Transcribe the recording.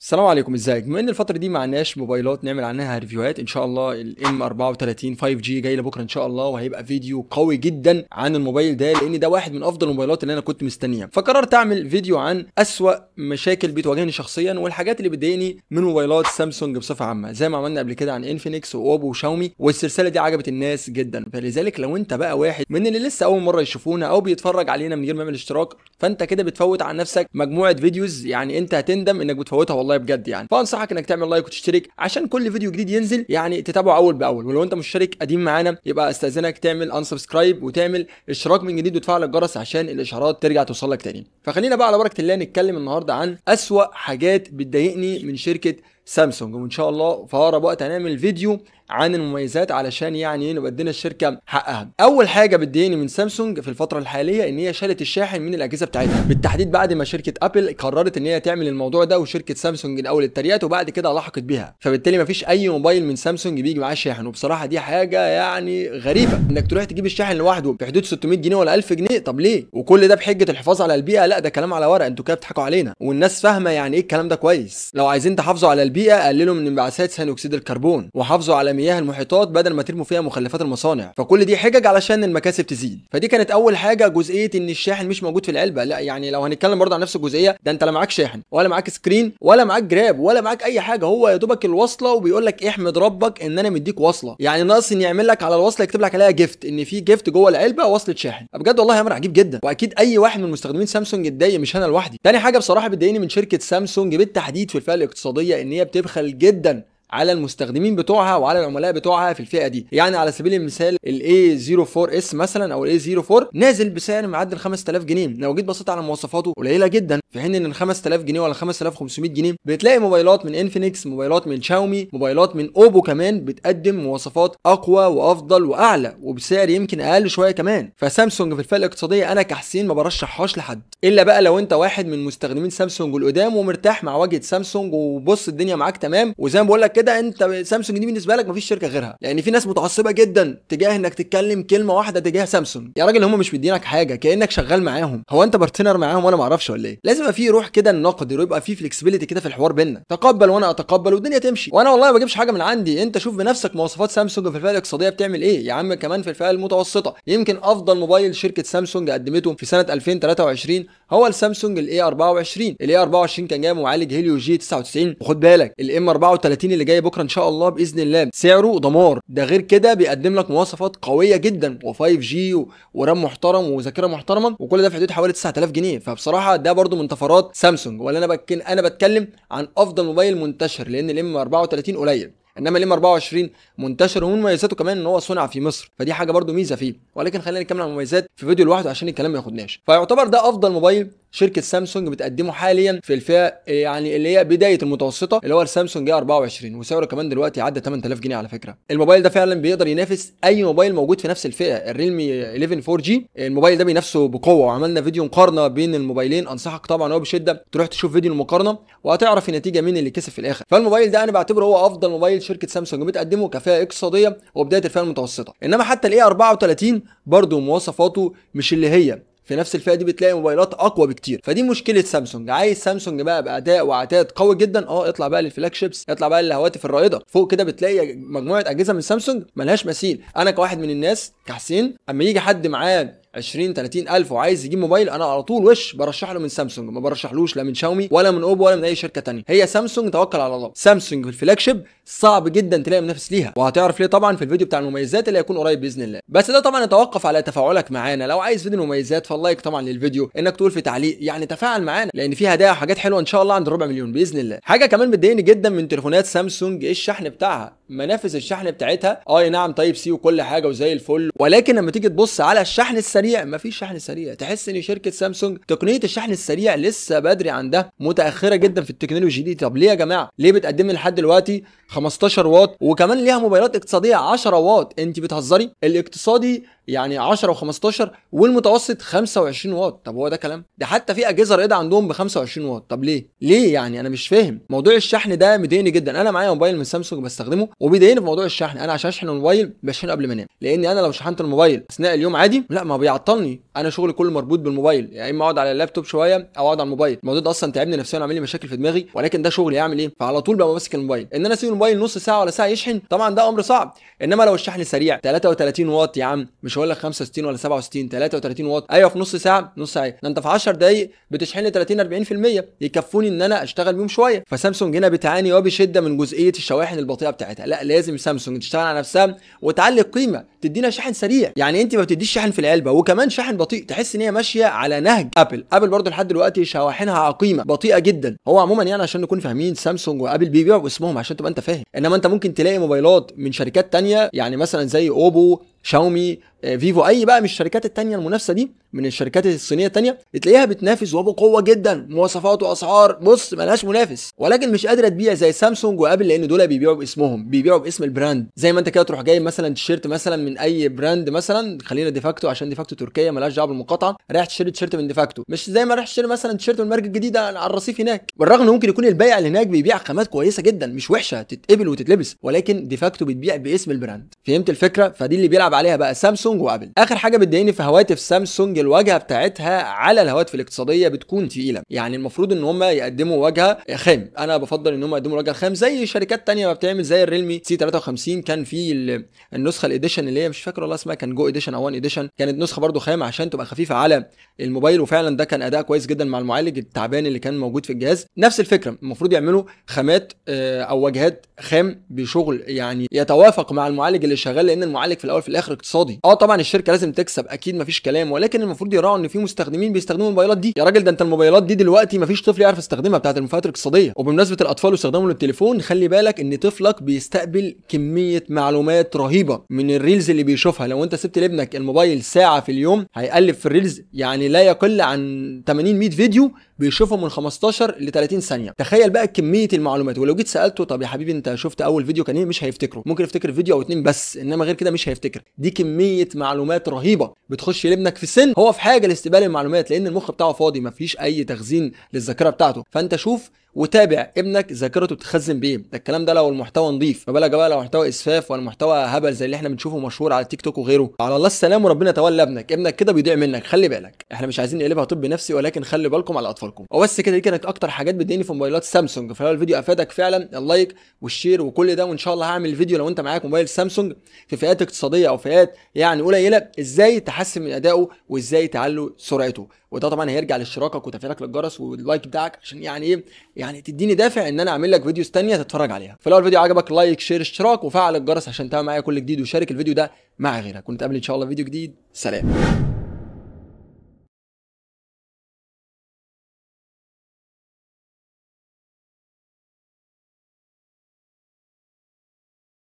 السلام عليكم ازيك بما ان الفتره دي ما عندناش موبايلات نعمل عنها ريفيوهات ان شاء الله الام 34 5 جي جاي لبكره ان شاء الله وهيبقى فيديو قوي جدا عن الموبايل ده لان ده واحد من افضل الموبايلات اللي انا كنت مستنيها فقررت اعمل فيديو عن اسوا مشاكل بتواجهني شخصيا والحاجات اللي بتضايقني من موبايلات سامسونج بصفه عامه زي ما عملنا قبل كده عن انفينكس واوبو وشاومي والسلسله دي عجبت الناس جدا فلذلك لو انت بقى واحد من اللي لسه اول مره يشوفونا او بيتفرج علينا من غير ما يعمل اشتراك فانت كده بتفوت على نفسك مجموعه فيديوز يعني انت هتندم انك بتفوتها والله بجد يعني فانصحك انك تعمل لايك وتشترك عشان كل فيديو جديد ينزل يعني تتابعه اول باول ولو انت مشترك قديم معانا يبقى استاذنك تعمل انسبسكرايب وتعمل اشتراك من جديد وتفعل الجرس عشان الاشعارات ترجع توصلك تاني فخلينا بقى على بركه الله نتكلم النهارده عن اسوا حاجات بتضايقني من شركه سامسونج وان شاء الله في اقرب وقت هنعمل فيديو عن المميزات علشان يعني ادينا الشركه حقها اول حاجه بتضايقني من سامسونج في الفتره الحاليه ان هي شالت الشاحن من الاجهزه بتاعتها بالتحديد بعد ما شركه ابل قررت ان هي تعمل الموضوع ده وشركه سامسونج الاول اتريقت وبعد كده لحقت بيها فبالتالي ما فيش اي موبايل من سامسونج بيجي معاه شاحن وبصراحه دي حاجه يعني غريبه انك تروح تجيب الشاحن لوحده في حدود 600 جنيه ولا 1000 جنيه طب ليه وكل ده بحجه الحفاظ على البيئه لا ده كلام على ورق انتوا كده بتضحكوا علينا والناس فاهمه يعني ايه الكلام ده كويس لو عايزين تحافظوا على البيئه البيئه قللوا من انبعاثات ثاني اكسيد الكربون وحافظوا على مياه المحيطات بدل ما ترموا فيها مخلفات المصانع فكل دي حجج علشان المكاسب تزيد فدي كانت اول حاجه جزئيه ان الشاحن مش موجود في العلبه لا يعني لو هنتكلم برضه عن نفس الجزئيه ده انت لا معاك شاحن ولا معاك سكرين ولا معاك جراب ولا معاك اي حاجه هو يا دوبك الوصله وبيقول لك احمد ربك ان انا مديك وصله يعني ناقص ان يعمل لك على الوصله يكتب لك عليها جيفت ان في جيفت جوه العلبه وصله شاحن بجد والله امر عجيب جدا واكيد اي واحد من مستخدمين سامسونج اتضايق مش انا لوحدي تاني حاجه بصراحه بتضايقني من شركه سامسونج بالتحديد في الفئه الاقتصاديه ان هي بتبخل جدا على المستخدمين بتوعها وعلى العملاء بتوعها في الفئه دي يعني على سبيل المثال الاي 04 اس مثلا او الاي 04 نازل بسعر معدل 5000 جنيه لو جيت بصيت على مواصفاته قليله جدا في حين ان ال 5000 جنيه ولا 5500 جنيه بتلاقي موبايلات من انفينكس موبايلات من شاومي موبايلات من اوبو كمان بتقدم مواصفات اقوى وافضل واعلى وبسعر يمكن اقل شويه كمان فسامسونج في الفئه الاقتصاديه انا كحسين ما برشحهاش لحد الا بقى لو انت واحد من مستخدمين سامسونج القدام ومرتاح مع واجهه سامسونج وبص الدنيا معاك تمام وزي ما بقول لك كده انت سامسونج دي بالنسبه لك مفيش شركه غيرها لان يعني في ناس متعصبه جدا تجاه انك تتكلم كلمه واحده تجاه سامسونج يا راجل هم مش مدينك حاجه كانك شغال معاهم هو انت بارتنر معاهم وانا معرفش ولا ايه لازم يبقى في روح كده النقد ويبقى في فلكسبيليتي كده في الحوار بيننا تقبل وانا اتقبل والدنيا تمشي وانا والله ما بجيبش حاجه من عندي انت شوف بنفسك مواصفات سامسونج في الفئه الاقتصاديه بتعمل ايه يا عم كمان في الفئه المتوسطه يمكن افضل موبايل شركه سامسونج قدمته في سنه 2023 هو السامسونج الاي 24 الاي 24 كان جاي معالج هيليو جي 99 وخد بالك الام 34 اللي جاي بكره ان شاء الله باذن الله سعره دمار ده غير كده بيقدم لك مواصفات قويه جدا و 5 جي ورام محترم وذاكره محترمه وكل ده في حدود حوالي 9000 جنيه فبصراحه ده برده من طفرات سامسونج ولا انا بتكلم انا بتكلم عن افضل موبايل منتشر لان الام 34 قليل انما الام 24 منتشر ومن مميزاته كمان ان هو صنع في مصر فدي حاجه برده ميزه فيه ولكن خلينا نتكلم عن المميزات في فيديو لوحده عشان الكلام ما ياخدناش فيعتبر ده افضل موبايل شركه سامسونج بتقدمه حاليا في الفئه آه، يعني اللي هي بدايه المتوسطه اللي هو السامسونج اي 24 وسعره كمان دلوقتي عدى 8000 جنيه على فكره الموبايل ده فعلا بيقدر ينافس اي موبايل موجود في نفس الفئه الريلمي 11 4 g الموبايل ده بينافسه بقوه وعملنا فيديو مقارنه بين الموبايلين انصحك طبعا هو بشده تروح تشوف فيديو المقارنه وهتعرف النتيجه مين اللي كسب في الاخر فالموبايل ده انا بعتبره هو افضل موبايل شركه سامسونج بتقدمه كفئه اقتصاديه وبدايه الفئه المتوسطه انما حتى الاي 34 برضه مواصفاته مش اللي هي في نفس الفئه دي بتلاقي موبايلات اقوى بكتير فدي مشكله سامسونج عايز سامسونج بقى باداء وعتاد قوي جدا اه اطلع بقى للفلاج شيبس اطلع بقى للهواتف الرائده فوق كده بتلاقي مجموعه اجهزه من سامسونج ملهاش مثيل انا كواحد من الناس كحسين اما يجي حد معاه 20 30 الف وعايز يجيب موبايل انا على طول وش برشح له من سامسونج ما برشحلوش لا من شاومي ولا من اوبو ولا من اي شركه ثانيه هي سامسونج توكل على الله سامسونج في الفلاج شيب صعب جدا تلاقي منافس ليها وهتعرف ليه طبعا في الفيديو بتاع المميزات اللي هيكون قريب باذن الله بس ده طبعا يتوقف على تفاعلك معانا لو عايز فيديو مميزات فاللايك طبعا للفيديو انك تقول في تعليق يعني تفاعل معانا لان في هدايا وحاجات حلوه ان شاء الله عند ربع مليون باذن الله حاجه كمان بتضايقني جدا من تليفونات سامسونج إيه الشحن بتاعها منافذ الشحن بتاعتها اه نعم تايب سي وكل حاجه وزي الفل ولكن لما تيجي تبص على الشحن السريع مفيش شحن سريع تحس ان شركه سامسونج تقنيه الشحن السريع لسه بدري عندها متاخره جدا في التكنولوجي دي طب ليه يا جماعه ليه بتقدم لحد دلوقتي 15 واط وكمان ليها موبايلات اقتصاديه 10 واط انت بتهزري الاقتصادي يعني 10 و15 والمتوسط 25 واط طب هو ده كلام ده حتى في اجهزه رائده عندهم ب 25 واط طب ليه ليه يعني انا مش فاهم موضوع الشحن ده مضايقني جدا انا معايا موبايل من سامسونج بستخدمه وبيضايقني في موضوع الشحن انا عشان اشحن الموبايل بشحنه قبل ما انام لان انا لو شحنت الموبايل اثناء اليوم عادي لا ما بيعطلني انا شغلي كله مربوط بالموبايل يا يعني اما اقعد على اللابتوب شويه او اقعد على الموبايل الموضوع ده اصلا تعبني نفسيا وعامل لي مشاكل في دماغي ولكن ده شغلي اعمل ايه فعلى طول بقى ماسك الموبايل ان انا اسيب الموبايل نص ساعه ولا ساعه يشحن طبعا ده امر صعب انما لو الشحن سريع 33 واط يا عم مش هقول لك 65 ولا 67 33 واط ايوه في نص ساعه نص ساعه ده انت في 10 دقائق بتشحن لي 30 40% يكفوني ان انا اشتغل بيهم شويه فسامسونج هنا بتعاني وبشده من جزئيه الشواحن البطيئه بتاعتها لا لازم سامسونج تشتغل على نفسها وتعلي القيمه تدينا شحن سريع يعني انت ما بتديش شحن في العلبه وكمان شحن بطيء تحس ان هي ماشيه على نهج ابل ابل برضه لحد دلوقتي شواحنها عقيمه بطيئه جدا هو عموما يعني عشان نكون فاهمين سامسونج وابل بيبيعوا اسمهم عشان تبقى انت فاهم انما انت ممكن تلاقي موبايلات من شركات تانية يعني مثلا زي اوبو شاومي آه، فيفو اي بقى من الشركات التانية المنافسه دي من الشركات الصينيه الثانيه تلاقيها بتنافس وبقوه جدا مواصفات واسعار بص ملهاش منافس ولكن مش قادره تبيع زي سامسونج وابل لان دول بيبيعوا باسمهم بيبيعوا باسم البراند زي ما انت كده تروح جايب مثلا تيشيرت مثلا من اي براند مثلا خلينا ديفاكتو عشان ديفاكتو تركيا ملهاش دعوه بالمقاطعه رايح تشتري تيشيرت من ديفاكتو مش زي ما رايح تشتري مثلا تيشيرت من ماركه جديده على الرصيف هناك بالرغم ان ممكن يكون البائع اللي هناك بيبيع خامات كويسه جدا مش وحشه تتقبل وتتلبس ولكن ديفاكتو بتبيع باسم البراند فهمت الفكره فدي اللي بيلعب عليها بقى سامسونج وابل اخر حاجه بتضايقني في هواتف سامسونج الواجهه بتاعتها على الهواتف الاقتصاديه بتكون تقيله يعني المفروض ان هم يقدموا واجهه خام انا بفضل ان هم يقدموا واجهه خام زي شركات تانية ما بتعمل زي الريلمي سي 53 كان في النسخه الاديشن اللي هي مش فاكر والله اسمها كان جو اديشن او وان اديشن كانت نسخه برده خام عشان تبقى خفيفه على الموبايل وفعلا ده كان اداء كويس جدا مع المعالج التعبان اللي كان موجود في الجهاز نفس الفكره المفروض يعملوا خامات آه، او واجهات خام بشغل يعني يتوافق مع المعالج اللي شغال لان المعالج في الاول في الاخر اقتصادي اه طبعا الشركه لازم تكسب اكيد مفيش كلام ولكن المفروض يراعوا ان في مستخدمين بيستخدموا الموبايلات دي يا راجل ده انت الموبايلات دي دلوقتي مفيش طفل يعرف يستخدمها بتاعه المنفعات الاقتصاديه وبمناسبه الاطفال واستخدامهم للتليفون خلي بالك ان طفلك بيستقبل كميه معلومات رهيبه من الريلز اللي بيشوفها لو انت سبت لابنك الموبايل ساعه في اليوم هيقلب في الريلز يعني لا يقل عن 80 100 فيديو بيشوفه من 15 ل 30 ثانيه تخيل بقى كميه المعلومات ولو جيت سالته طب يا حبيبي انت شفت اول فيديو كان ايه مش هيفتكره ممكن يفتكر فيديو او اتنين بس انما غير كده مش هيفتكر دي كميه معلومات رهيبه بتخش لابنك في سن هو في حاجه لاستقبال المعلومات لان المخ بتاعه فاضي مفيش اي تخزين للذاكره بتاعته فانت شوف وتابع ابنك ذاكرته بتخزن بايه ده الكلام ده لو المحتوى نظيف ما بالك بقى لو محتوى اسفاف ولا محتوى هبل زي اللي احنا بنشوفه مشهور على تيك توك وغيره على الله السلام وربنا يتولى ابنك ابنك كده بيضيع منك خلي بالك احنا مش عايزين نقلبها طب نفسي ولكن خلي بالكم على اطفالكم وبس كده دي كانت اكتر حاجات بتضايقني في موبايلات سامسونج فلو الفيديو افادك فعلا اللايك والشير وكل ده وان شاء الله هعمل فيديو لو انت معاك موبايل سامسونج في فئات اقتصاديه او فئات يعني قليله ازاي تحسن من ادائه وازاي تعلو سرعته وده طبعا هيرجع لاشتراكك وتفعيلك للجرس واللايك بتاعك عشان يعني ايه يعني تديني دافع ان انا اعمل لك فيديوز ثانيه تتفرج عليها فلو الفيديو عجبك لايك شير اشتراك وفعل الجرس عشان تعمل معايا كل جديد وشارك الفيديو ده مع غيرك ونتقابل ان شاء الله فيديو جديد سلام